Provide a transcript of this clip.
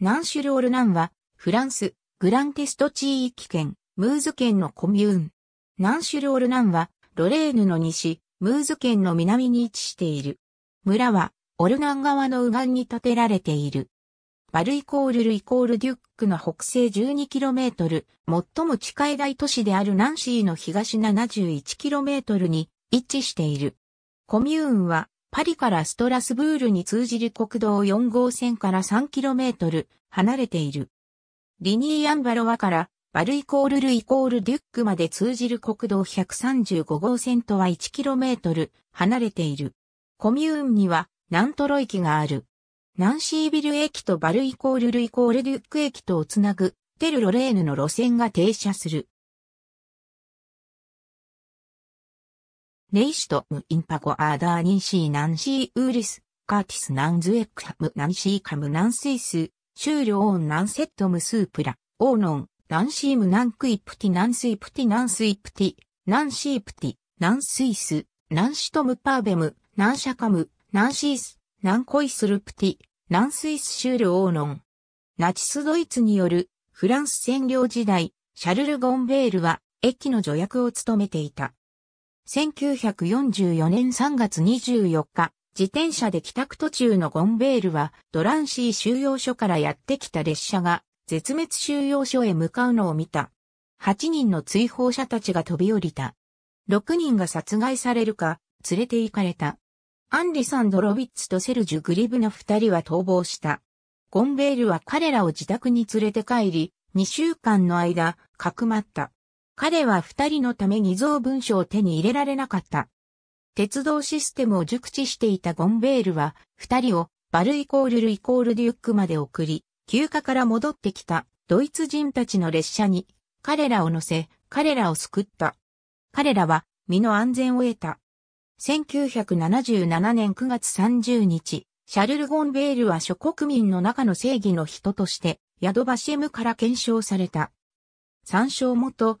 ナンシュロールナンは、フランス、グランテスト地域圏、ムーズ県のコミューン。ナンシュロールナンは、ロレーヌの西、ムーズ県の南に位置している。村は、オルガン川の右岸に建てられている。バルイコールルイコールデュックの北西 12km、最も近い大都市であるナンシーの東 71km に位置している。コミューンはパリからストラスブールに通じる国道4号線から 3km 離れている。リニー・アンバロワからバルイコールルイコールデュックまで通じる国道135号線とは 1km 離れている。コミューンにはナントロ駅がある。ナンシービル駅とバルイコールルイコールデュック駅とをつなぐテルロレーヌの路線が停車する。ネイシトムインパゴアーダーニンシーナンシーウーリス、カーティスナンズエクハムナンシーカムナンスイス、終了オンナンセットムスープラ、オーノン、ナンシームナンクイプティナンスイプティナンスイプティ、ナンシープティ、ナンスイス、ナンシトムパーベム、ナンシャカム、ナンシース、ナンコイスルプティ、ナンスイス終了オーノン。ナチスドイツによるフランス占領時代、シャルル・ゴンベールは駅の助役を務めていた。1944年3月24日、自転車で帰宅途中のゴンベールは、ドランシー収容所からやってきた列車が、絶滅収容所へ向かうのを見た。8人の追放者たちが飛び降りた。6人が殺害されるか、連れて行かれた。アンリ・サンドロビッツとセルジュ・グリブの2人は逃亡した。ゴンベールは彼らを自宅に連れて帰り、2週間の間、かくまった。彼は二人のため偽造文書を手に入れられなかった。鉄道システムを熟知していたゴンベールは、二人をバルイコールルイコールデュックまで送り、休暇から戻ってきたドイツ人たちの列車に彼らを乗せ、彼らを救った。彼らは身の安全を得た。1977年9月30日、シャルル・ゴンベールは諸国民の中の正義の人として、ヤドバシエムから検証された。参照元、